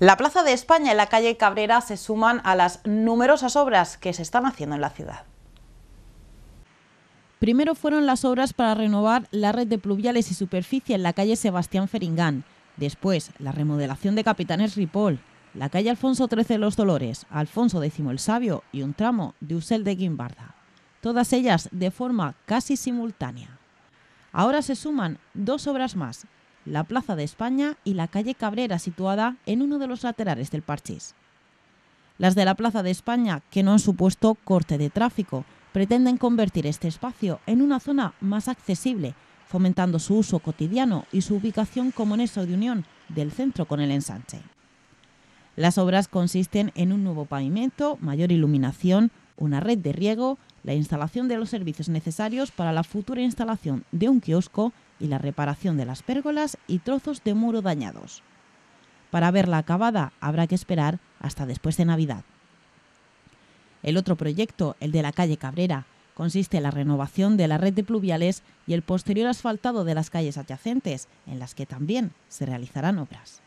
La Plaza de España y la calle Cabrera se suman a las numerosas obras que se están haciendo en la ciudad. Primero fueron las obras para renovar la red de pluviales y superficie en la calle Sebastián Feringán, después la remodelación de Capitanes Ripoll, la calle Alfonso XIII Los Dolores, Alfonso X el Sabio y un tramo de Usel de Guimbarda, todas ellas de forma casi simultánea. Ahora se suman dos obras más la Plaza de España y la calle Cabrera, situada en uno de los laterales del Parchís. Las de la Plaza de España, que no han supuesto corte de tráfico, pretenden convertir este espacio en una zona más accesible, fomentando su uso cotidiano y su ubicación como nexo de unión del centro con el ensanche. Las obras consisten en un nuevo pavimento, mayor iluminación, una red de riego, la instalación de los servicios necesarios para la futura instalación de un kiosco y la reparación de las pérgolas y trozos de muro dañados. Para verla acabada habrá que esperar hasta después de Navidad. El otro proyecto, el de la calle Cabrera, consiste en la renovación de la red de pluviales y el posterior asfaltado de las calles adyacentes, en las que también se realizarán obras.